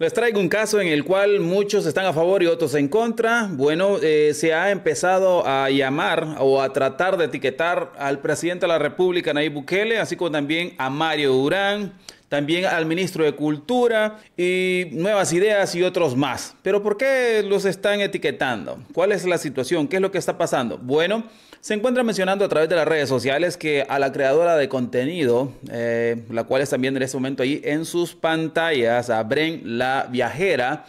Les traigo un caso en el cual muchos están a favor y otros en contra. Bueno, eh, se ha empezado a llamar o a tratar de etiquetar al presidente de la República, Nayib Bukele, así como también a Mario Durán, también al ministro de Cultura y Nuevas Ideas y otros más. Pero ¿por qué los están etiquetando? ¿Cuál es la situación? ¿Qué es lo que está pasando? Bueno, se encuentra mencionando a través de las redes sociales que a la creadora de contenido, eh, la cual es viendo en este momento ahí en sus pantallas, a Bren la viajera,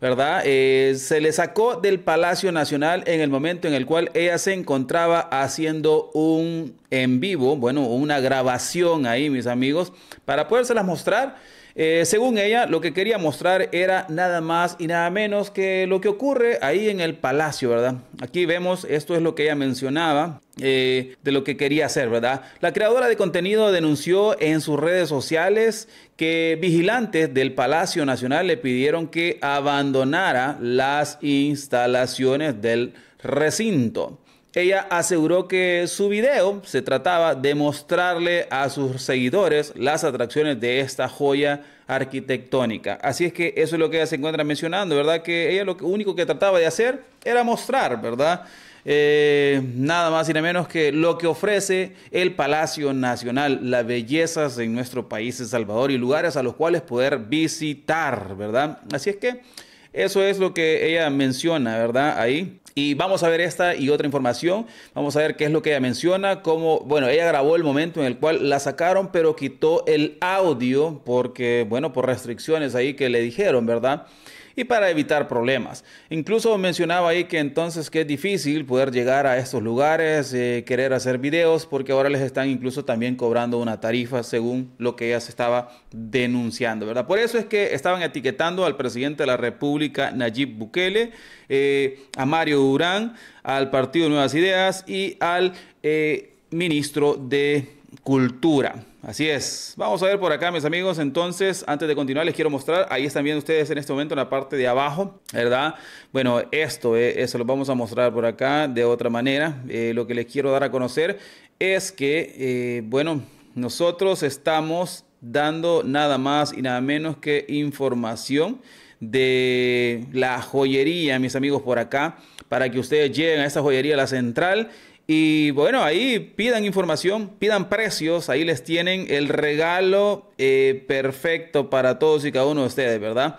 ¿verdad? Eh, se le sacó del Palacio Nacional en el momento en el cual ella se encontraba haciendo un en vivo, bueno, una grabación ahí, mis amigos, para podérselas mostrar. Eh, según ella, lo que quería mostrar era nada más y nada menos que lo que ocurre ahí en el palacio, ¿verdad? Aquí vemos, esto es lo que ella mencionaba. Eh, de lo que quería hacer, ¿verdad? La creadora de contenido denunció en sus redes sociales que vigilantes del Palacio Nacional le pidieron que abandonara las instalaciones del recinto ella aseguró que su video se trataba de mostrarle a sus seguidores las atracciones de esta joya arquitectónica. Así es que eso es lo que ella se encuentra mencionando, ¿verdad? Que ella lo único que trataba de hacer era mostrar, ¿verdad? Eh, nada más y nada menos que lo que ofrece el Palacio Nacional, las bellezas en nuestro país, El Salvador, y lugares a los cuales poder visitar, ¿verdad? Así es que eso es lo que ella menciona, ¿verdad? Ahí. Y vamos a ver esta y otra información. Vamos a ver qué es lo que ella menciona. Cómo, bueno, ella grabó el momento en el cual la sacaron, pero quitó el audio porque, bueno, por restricciones ahí que le dijeron, ¿verdad? y para evitar problemas. Incluso mencionaba ahí que entonces que es difícil poder llegar a estos lugares, eh, querer hacer videos, porque ahora les están incluso también cobrando una tarifa según lo que ella se estaba denunciando, ¿verdad? Por eso es que estaban etiquetando al presidente de la República, Nayib Bukele, eh, a Mario Durán, al Partido Nuevas Ideas y al eh, ministro de cultura. Así es. Vamos a ver por acá, mis amigos. Entonces, antes de continuar, les quiero mostrar. Ahí están viendo ustedes en este momento en la parte de abajo, ¿verdad? Bueno, esto, eh, eso lo vamos a mostrar por acá de otra manera. Eh, lo que les quiero dar a conocer es que, eh, bueno, nosotros estamos dando nada más y nada menos que información de la joyería, mis amigos, por acá, para que ustedes lleguen a esa joyería, la central, y bueno, ahí pidan información, pidan precios, ahí les tienen el regalo eh, perfecto para todos y cada uno de ustedes, ¿verdad?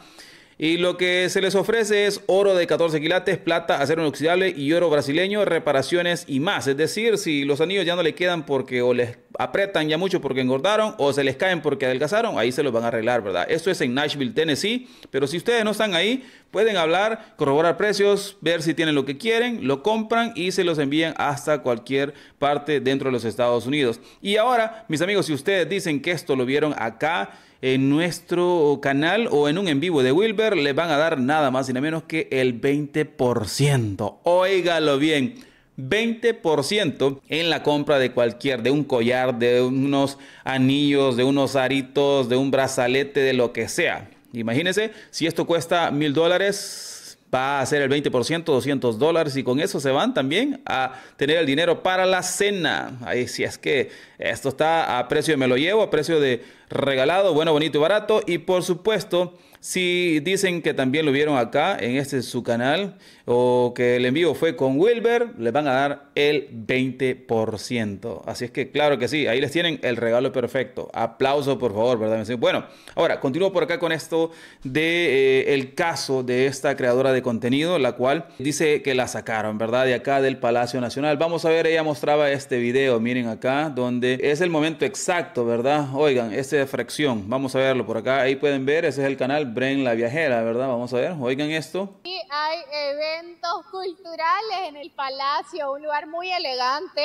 Y lo que se les ofrece es oro de 14 quilates, plata, acero inoxidable y oro brasileño, reparaciones y más. Es decir, si los anillos ya no le quedan porque o les apretan ya mucho porque engordaron o se les caen porque adelgazaron, ahí se los van a arreglar, ¿verdad? Esto es en Nashville, Tennessee. Pero si ustedes no están ahí, pueden hablar, corroborar precios, ver si tienen lo que quieren, lo compran y se los envían hasta cualquier parte dentro de los Estados Unidos. Y ahora, mis amigos, si ustedes dicen que esto lo vieron acá, en nuestro canal o en un en vivo de Wilber, le van a dar nada más y nada menos que el 20%. Óigalo bien. 20% en la compra de cualquier, de un collar, de unos anillos, de unos aritos, de un brazalete, de lo que sea. Imagínense, si esto cuesta mil dólares, va a ser el 20%, 200 dólares, y con eso se van también a tener el dinero para la cena. Ahí si es que esto está a precio de me lo llevo, a precio de regalado, bueno, bonito y barato. Y por supuesto, si dicen que también lo vieron acá en este su canal o que el envío fue con Wilber, les van a dar el 20%. Así es que claro que sí, ahí les tienen el regalo perfecto. Aplauso por favor, ¿verdad? Bueno, ahora continúo por acá con esto de eh, caso de esta creadora de contenido, la cual dice que la sacaron, ¿verdad? De acá del Palacio Nacional. Vamos a ver, ella mostraba este video, miren acá, donde es el momento exacto, ¿verdad? Oigan, este de fracción. Vamos a verlo por acá. Ahí pueden ver, ese es el canal Bren la Viajera, ¿verdad? Vamos a ver, oigan esto. Y hay eventos culturales en el palacio, un lugar muy elegante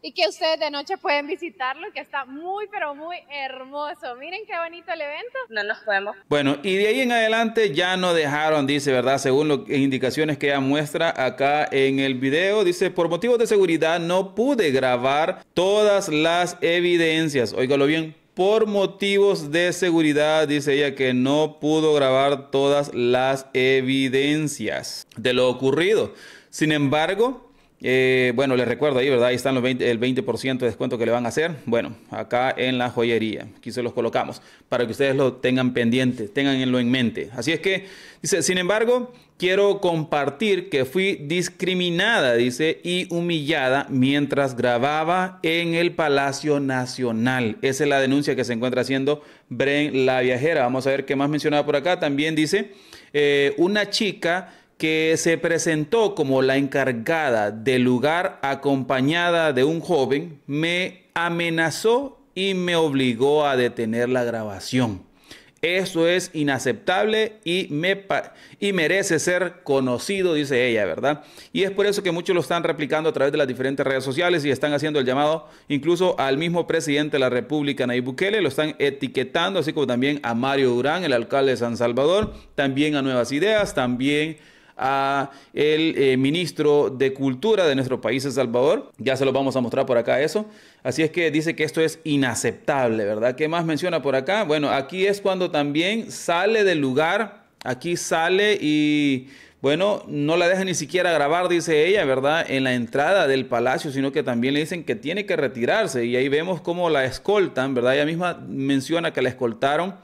y que ustedes de noche pueden visitarlo, que está muy, pero muy hermoso. Miren qué bonito el evento. No nos podemos. Bueno, y de ahí en adelante ya no dejaron, dice, ¿verdad? Según las indicaciones que ella muestra acá en el video, dice, por motivos de seguridad no pude grabar todas las evidencias. Óigalo bien por motivos de seguridad, dice ella que no pudo grabar todas las evidencias de lo ocurrido. Sin embargo, eh, bueno, les recuerdo ahí, ¿verdad? Ahí están los 20, el 20% de descuento que le van a hacer. Bueno, acá en la joyería. Aquí se los colocamos para que ustedes lo tengan pendiente, tenganlo en mente. Así es que, dice, sin embargo, quiero compartir que fui discriminada, dice, y humillada mientras grababa en el Palacio Nacional. Esa es la denuncia que se encuentra haciendo Bren la viajera. Vamos a ver qué más mencionaba por acá. También dice, eh, una chica que se presentó como la encargada del lugar acompañada de un joven, me amenazó y me obligó a detener la grabación. Eso es inaceptable y, me y merece ser conocido, dice ella, ¿verdad? Y es por eso que muchos lo están replicando a través de las diferentes redes sociales y están haciendo el llamado incluso al mismo presidente de la República, Nayib Bukele, lo están etiquetando, así como también a Mario Durán, el alcalde de San Salvador, también a Nuevas Ideas, también a el eh, ministro de Cultura de nuestro país, El Salvador. Ya se lo vamos a mostrar por acá eso. Así es que dice que esto es inaceptable, ¿verdad? ¿Qué más menciona por acá? Bueno, aquí es cuando también sale del lugar, aquí sale y... Bueno, no la deja ni siquiera grabar, dice ella, ¿verdad? En la entrada del palacio, sino que también le dicen que tiene que retirarse. Y ahí vemos cómo la escoltan, ¿verdad? Ella misma menciona que la escoltaron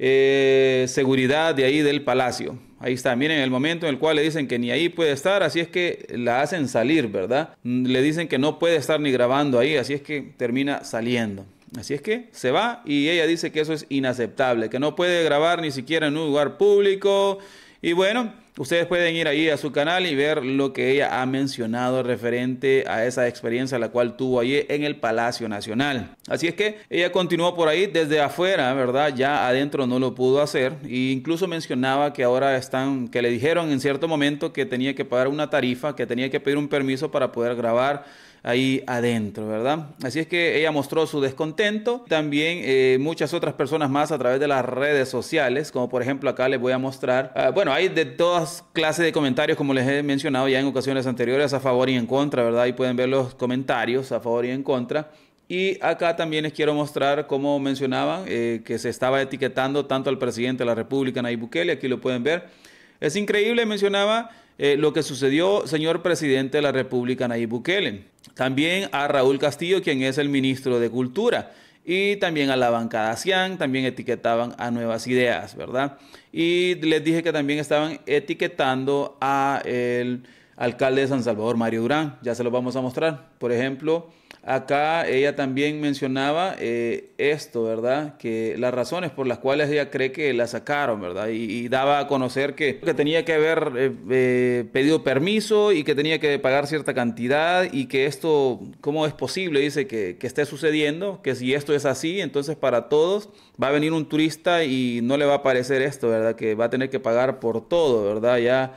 eh, seguridad de ahí del palacio. Ahí está, miren el momento en el cual le dicen que ni ahí puede estar, así es que la hacen salir, ¿verdad? Le dicen que no puede estar ni grabando ahí, así es que termina saliendo. Así es que se va y ella dice que eso es inaceptable, que no puede grabar ni siquiera en un lugar público. Y bueno, Ustedes pueden ir ahí a su canal y ver lo que ella ha mencionado referente a esa experiencia la cual tuvo allí en el Palacio Nacional. Así es que ella continuó por ahí desde afuera, ¿verdad? Ya adentro no lo pudo hacer. E incluso mencionaba que ahora están, que le dijeron en cierto momento que tenía que pagar una tarifa, que tenía que pedir un permiso para poder grabar ahí adentro, ¿verdad? Así es que ella mostró su descontento. También eh, muchas otras personas más a través de las redes sociales, como por ejemplo acá les voy a mostrar. Ah, bueno, hay de todas clases de comentarios, como les he mencionado ya en ocasiones anteriores, a favor y en contra, ¿verdad? y pueden ver los comentarios a favor y en contra. Y acá también les quiero mostrar, como mencionaban, eh, que se estaba etiquetando tanto al presidente de la República, Nayib Bukele, aquí lo pueden ver. Es increíble, mencionaba eh, lo que sucedió, señor presidente de la República, Nayib Bukele. También a Raúl Castillo, quien es el ministro de Cultura. Y también a la bancada ASEAN, también etiquetaban a Nuevas Ideas, ¿verdad? Y les dije que también estaban etiquetando a el alcalde de San Salvador, Mario Durán. Ya se los vamos a mostrar. Por ejemplo, Acá ella también mencionaba eh, esto, ¿verdad? Que las razones por las cuales ella cree que la sacaron, ¿verdad? Y, daba a conocer que, tenía que haber eh, eh, pedido permiso y que tenía que pagar cierta cantidad y que esto, ¿cómo es posible? Dice que, esté sucediendo, que si esto es así, entonces para todos va a venir un turista y no le va a parecer esto, ¿verdad? Que va a tener que pagar por todo, ¿verdad? Ya.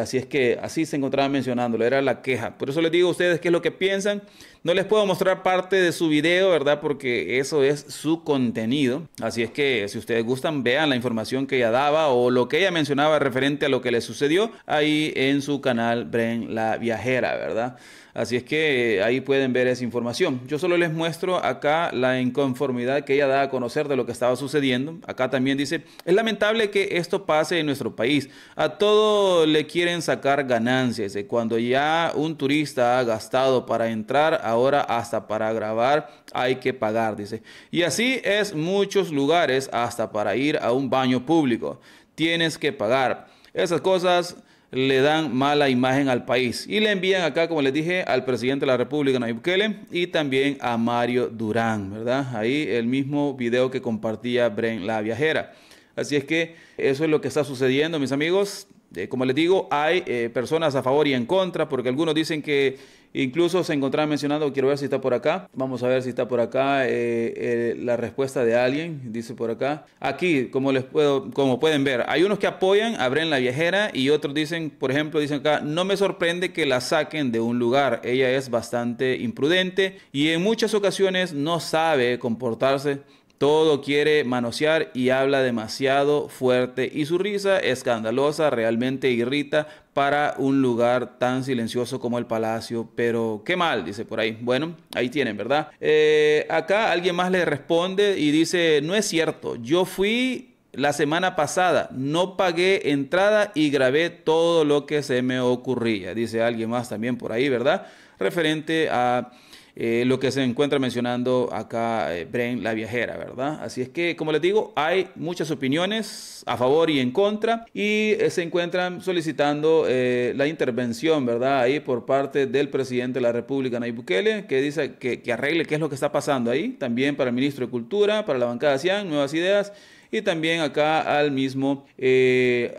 así es que así se encontraba mencionándolo, era la queja. Por eso les digo a ustedes qué es lo que piensan. No les puedo mostrar parte de su video, ¿verdad? Porque eso es su contenido. Así es que si ustedes gustan, vean la información que ella daba o lo que ella mencionaba referente a lo que le sucedió ahí en su canal Bren la Viajera, ¿verdad? Así es que eh, ahí pueden ver esa información. Yo solo les muestro acá la inconformidad que ella da a conocer de lo que estaba sucediendo. Acá también dice, es lamentable que esto pase en nuestro país. A todo le quieren sacar ganancias. Eh, cuando ya un turista ha gastado para entrar a ahora hasta para grabar hay que pagar, dice. Y así es muchos lugares, hasta para ir a un baño público, tienes que pagar. Esas cosas le dan mala imagen al país y le envían acá, como les dije, al presidente de la República, Nayib Bukele, y también a Mario Durán, ¿verdad? Ahí el mismo video que compartía Bren la viajera. Así es que eso es lo que está sucediendo, mis amigos. Eh, como les digo, hay eh, personas a favor y en contra, porque algunos dicen que Incluso se encontraba mencionando, quiero ver si está por acá. Vamos a ver si está por acá eh, eh, la respuesta de alguien, dice por acá. Aquí, como les puedo, como pueden ver, hay unos que apoyan a la viajera y otros dicen, por ejemplo, dicen acá, no me sorprende que la saquen de un lugar. Ella es bastante imprudente y en muchas ocasiones no sabe comportarse todo quiere manosear y habla demasiado fuerte y su risa escandalosa realmente irrita para un lugar tan silencioso como el palacio. Pero qué mal, dice por ahí. Bueno, ahí tienen, ¿verdad? Eh, acá alguien más le responde y dice, no es cierto, yo fui la semana pasada no pagué entrada y grabé todo lo que se me ocurría, dice alguien más también por ahí, ¿verdad? Referente a eh, lo que se encuentra mencionando acá eh, Bren la viajera, ¿verdad? Así es que, como les digo, hay muchas opiniones a favor y en contra y eh, se encuentran solicitando la intervención, ¿verdad? Ahí por parte del presidente de la República, Nayib Bukele, que dice que, arregle qué es lo que está pasando ahí, también para el ministro de Cultura, para la bancada CIAN, Nuevas Ideas y también acá al mismo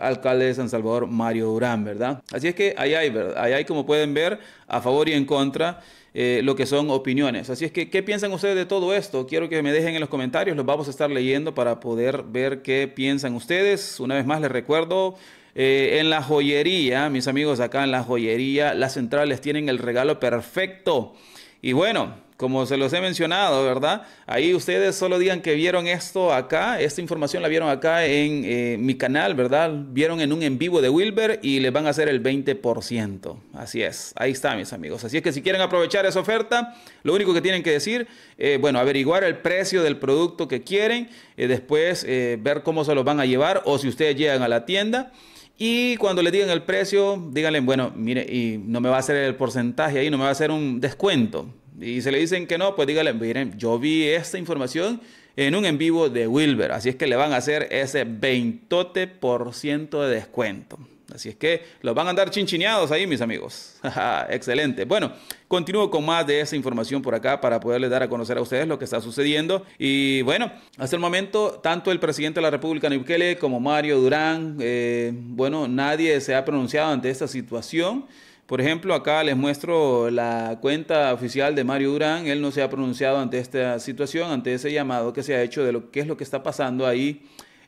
alcalde de San Salvador, Mario Durán, ¿verdad? Así es que ahí hay, ¿verdad? Ahí hay, como pueden ver, a favor y en contra. Eh, lo que son opiniones. Así es que, ¿qué piensan ustedes de todo esto? Quiero que me dejen en los comentarios, los vamos a estar leyendo para poder ver qué piensan ustedes. Una vez más les recuerdo, eh, en la joyería, mis amigos acá en la joyería, las centrales tienen el regalo perfecto. Y bueno, como se los he mencionado, ¿verdad? Ahí ustedes solo digan que vieron esto acá, esta información la vieron acá en eh, mi canal, ¿verdad? Vieron en un en vivo de Wilber y les van a hacer el 20%. Así es, ahí está, mis amigos. Así es que si quieren aprovechar esa oferta, lo único que tienen que decir, eh, bueno, averiguar el precio del producto que quieren, eh, después eh, ver cómo se los van a llevar o si ustedes llegan a la tienda. Y cuando le digan el precio, díganle, bueno, mire, y no me va a hacer el porcentaje ahí, no me va a hacer un descuento. Y se le dicen que no, pues dígale, miren, yo vi esta información en un en vivo de Wilber, así es que le van a hacer ese 20% de descuento. Así es que los van a andar chinchineados ahí, mis amigos. Excelente. Bueno, continúo con más de esa información por acá para poderles dar a conocer a ustedes lo que está sucediendo. Y bueno, hasta el momento, tanto el presidente de la República, Nibukele, como Mario Durán, eh, bueno, nadie se ha pronunciado ante esta situación. Por ejemplo, acá les muestro la cuenta oficial de Mario Durán. Él no se ha pronunciado ante esta situación, ante ese llamado que se ha hecho de lo, qué es lo que está pasando ahí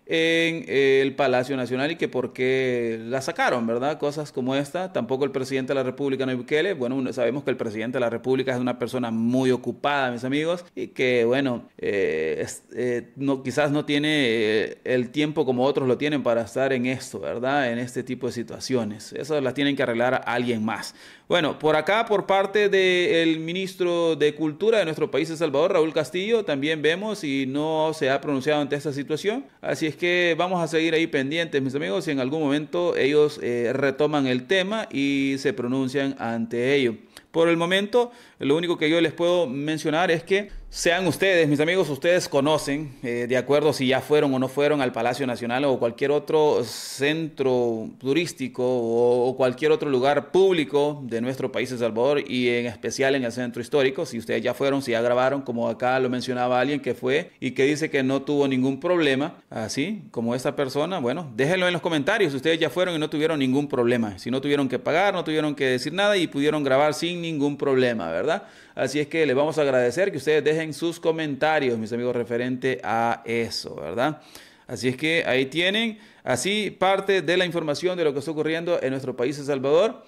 en el Palacio Nacional y que por qué la sacaron, ¿verdad? Cosas como esta. Tampoco el presidente de la República, no Bukele. Bueno, sabemos que el presidente de la República es una persona muy ocupada, mis amigos, y que, bueno, eh, eh, quizás no tiene eh, el tiempo como otros lo tienen para estar en esto, ¿verdad? En este tipo de situaciones. Eso las tienen que arreglar alguien más. Bueno, por acá, por parte del ministro de Cultura de nuestro país, El Salvador, Raúl Castillo, también vemos y no se ha pronunciado ante esta situación. Así es que vamos a seguir ahí pendientes, mis amigos, si en algún momento ellos eh, retoman el tema y se pronuncian ante ello. Por el momento, lo único que yo les puedo mencionar es que sean ustedes, mis amigos, ustedes conocen, eh, de acuerdo si ya fueron o no fueron al Palacio Nacional o cualquier otro centro turístico o, o cualquier otro lugar público de nuestro país, El Salvador, y en especial en el centro histórico, si ustedes ya fueron, si ya grabaron, como acá lo mencionaba alguien que fue y que dice que no tuvo ningún problema, así como esta persona, bueno, déjenlo en los comentarios si ustedes ya fueron y no tuvieron ningún problema, si no tuvieron que pagar, no tuvieron que decir nada y pudieron grabar sin ningún problema, ¿verdad? Así es que les vamos a agradecer que ustedes dejen sus comentarios, mis amigos, referente a eso, ¿verdad? Así es que ahí tienen, así parte de la información de lo que está ocurriendo en nuestro país, El Salvador.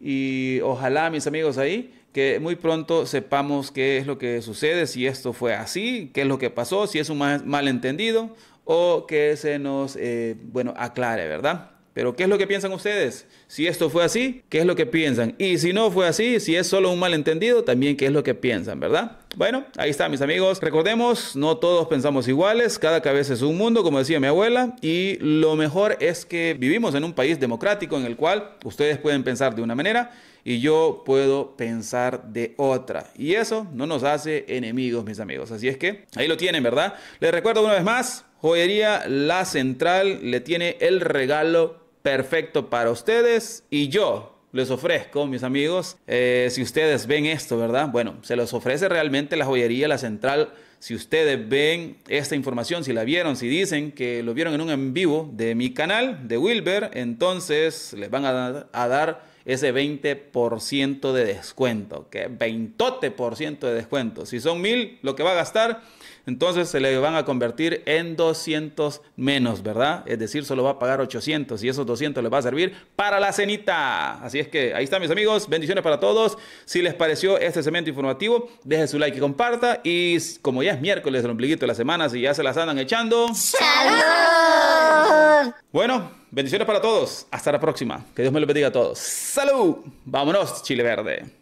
Y ojalá, mis amigos, ahí que muy pronto sepamos qué es lo que sucede, si esto fue así, qué es lo que pasó, si es un malentendido o que se nos, eh, bueno, aclare, ¿verdad? Pero ¿qué es lo que piensan ustedes? Si esto fue así, ¿qué es lo que piensan? Y si no fue así, si es solo un malentendido, también ¿qué es lo que piensan, verdad? Bueno, ahí está, mis amigos. Recordemos, no todos pensamos iguales, cada cabeza es un mundo, como decía mi abuela, y lo mejor es que vivimos en un país democrático en el cual ustedes pueden pensar de una manera y yo puedo pensar de otra. Y eso no nos hace enemigos, mis amigos. Así es que ahí lo tienen, ¿verdad? Les recuerdo una vez más, Joyería La Central le tiene el regalo perfecto para ustedes y yo les ofrezco, mis amigos, eh, si ustedes ven esto, ¿verdad? Bueno, se los ofrece realmente la joyería, la central. Si ustedes ven esta información, si la vieron, si dicen que lo vieron en un en vivo de mi canal, de Wilber, entonces les van a dar ese 20% de descuento, que 20% de descuento. Si son mil lo que va a gastar, entonces se le van a convertir en 200 menos, ¿verdad? Es decir, solo va a pagar 800 y esos 200 le va a servir para la cenita. Así es que ahí están mis amigos, bendiciones para todos. Si les pareció este segmento informativo, deje su like y comparta. Y como ya es miércoles, el ombliguito de la semana, si ya se las andan echando. ¡Salud! Bueno. Bendiciones para todos. Hasta la próxima. Que Dios me lo bendiga a todos. Salud. Vámonos, Chile Verde.